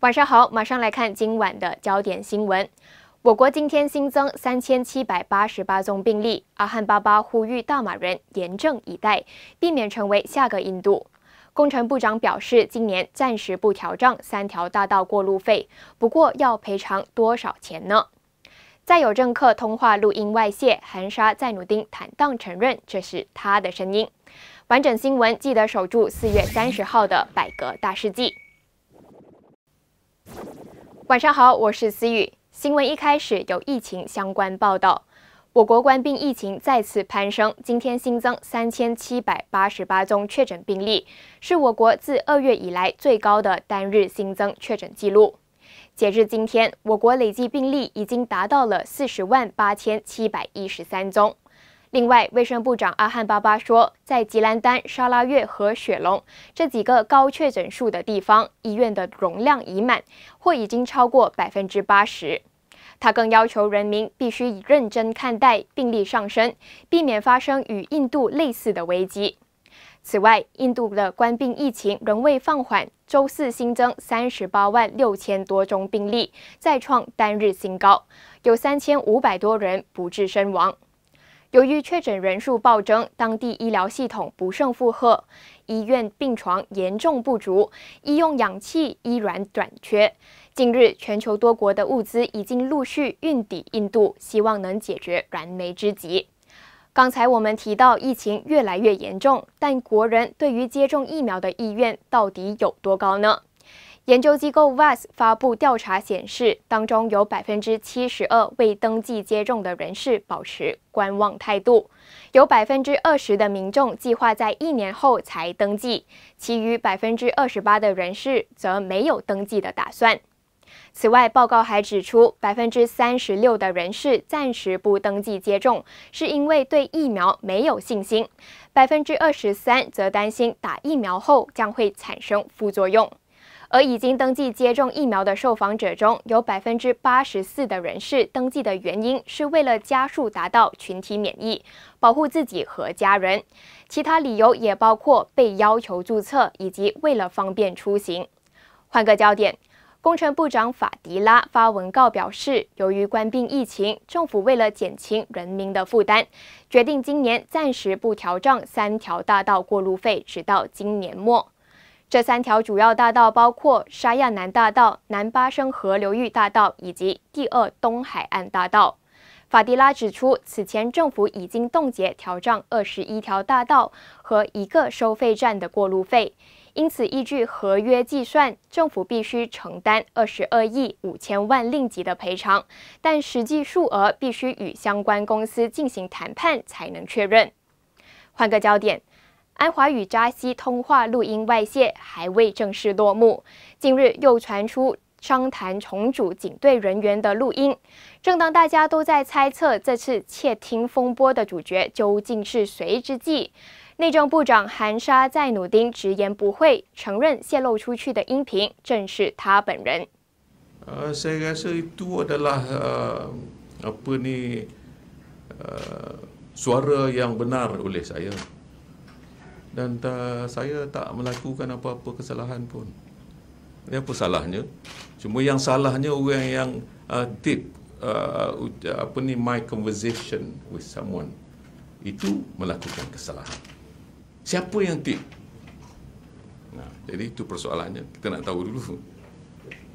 晚上好，马上来看今晚的焦点新闻。我国今天新增三千七百八十八宗病例。阿汉巴巴呼吁大马人严阵以待，避免成为下个印度。工程部长表示，今年暂时不调涨三条大道过路费，不过要赔偿多少钱呢？再有政客通话录音外泄，含沙在努丁坦荡承认这是他的声音。完整新闻记得守住四月三十号的百格大世纪。晚上好，我是思雨。新闻一开始有疫情相关报道，我国官兵疫情再次攀升，今天新增三千七百八十八宗确诊病例，是我国自二月以来最高的单日新增确诊记录。截至今天，我国累计病例已经达到了四十万八千七百一十三宗。另外，卫生部长阿汉巴巴说，在吉兰丹、沙拉越和雪隆这几个高确诊数的地方，医院的容量已满或已经超过百分之八十。他更要求人民必须认真看待病例上升，避免发生与印度类似的危机。此外，印度的官病疫情仍未放缓，周四新增三十八万六千多宗病例，再创单日新高，有三千五百多人不治身亡。由于确诊人数暴增，当地医疗系统不胜负荷，医院病床严重不足，医用氧气依然短缺。近日，全球多国的物资已经陆续运抵印度，希望能解决燃眉之急。刚才我们提到疫情越来越严重，但国人对于接种疫苗的意愿到底有多高呢？研究机构 v a s 发布调查显示，当中有百分之七十二未登记接种的人士保持观望态度，有百分之二十的民众计划在一年后才登记，其余百分之二十八的人士则没有登记的打算。此外，报告还指出，百分之三十六的人士暂时不登记接种是因为对疫苗没有信心，百分之二十三则担心打疫苗后将会产生副作用。而已经登记接种疫苗的受访者中，有百分之八十四的人士登记的原因是为了加速达到群体免疫，保护自己和家人。其他理由也包括被要求注册以及为了方便出行。换个焦点，工程部长法迪拉发文告表示，由于官兵疫情，政府为了减轻人民的负担，决定今年暂时不调涨三条大道过路费，直到今年末。这三条主要大道包括沙亚南大道、南巴生河流域大道以及第二东海岸大道。法迪拉指出，此前政府已经冻结调账二十一条大道和一个收费站的过路费，因此依据合约计算，政府必须承担二十二亿五千万令吉的赔偿，但实际数额必须与相关公司进行谈判才能确认。换个焦点。安华与扎西通话录音外泄，还未正式落幕，近日又传出商谈重组警队人员的录音。正当大家都在猜测这次窃听风波的主角究竟是谁之际，内政部长韩沙·在努丁直言不讳，承认泄露出去的音频正是他本人。呃，saya sebut a d suara yang benar oleh saya. dan ta, saya tak melakukan apa-apa kesalahan pun. Ini apa salahnya? Cuma yang salahnya orang yang uh, deep uh, apa ni my conversation with someone itu melakukan kesalahan. Siapa yang tip? Nah, jadi itu persoalannya. Kita nak tahu dulu.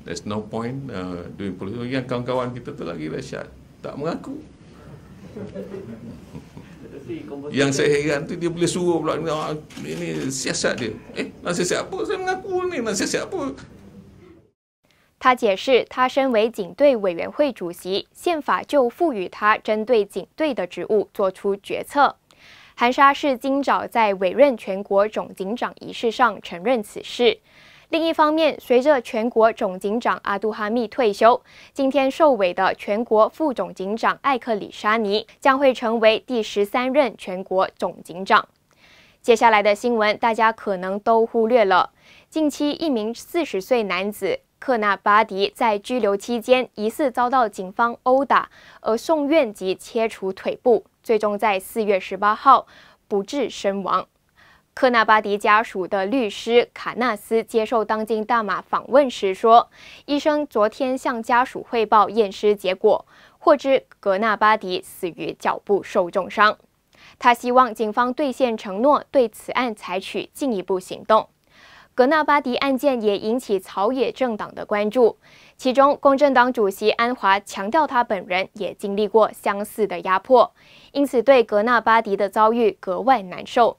There's no point uh, doing politics. Yang kawan-kawan kita tu lagi dahsyat. Tak mengaku. 他解释，他身为警队委员会主席，宪法就赋予他针对警队的职务做出决策。韩沙市今早在委任全国总警长仪式上承认此事。另一方面，随着全国总警长阿杜哈密退休，今天受委的全国副总警长艾克里沙尼将会成为第十三任全国总警长。接下来的新闻大家可能都忽略了：近期一名四十岁男子克纳巴迪在拘留期间疑似遭到警方殴打，而送院及切除腿部，最终在四月十八号不治身亡。科纳巴迪家属的律师卡纳斯接受《当今大马》访问时说：“医生昨天向家属汇报验尸结果，获知格纳巴迪死于脚部受重伤。他希望警方兑现承诺，对此案采取进一步行动。”格纳巴迪案件也引起朝野政党的关注，其中公正党主席安华强调，他本人也经历过相似的压迫，因此对格纳巴迪的遭遇格外难受。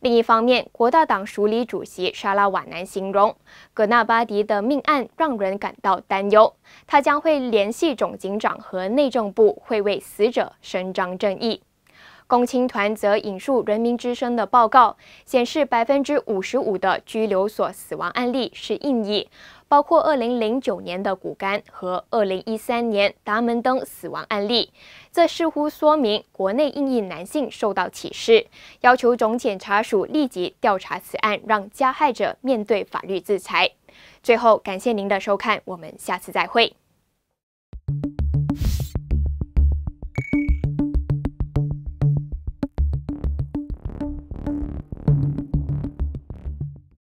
另一方面，国大党署理主席沙拉瓦南形容，格纳巴迪的命案让人感到担忧。他将会联系总警长和内政部，会为死者伸张正义。共青团则引述《人民之声》的报告，显示百分之五十五的拘留所死亡案例是印裔，包括二零零九年的骨干和二零一三年达门登死亡案例。这似乎说明国内印裔男性受到歧视，要求总检察署立即调查此案，让加害者面对法律制裁。最后，感谢您的收看，我们下次再会。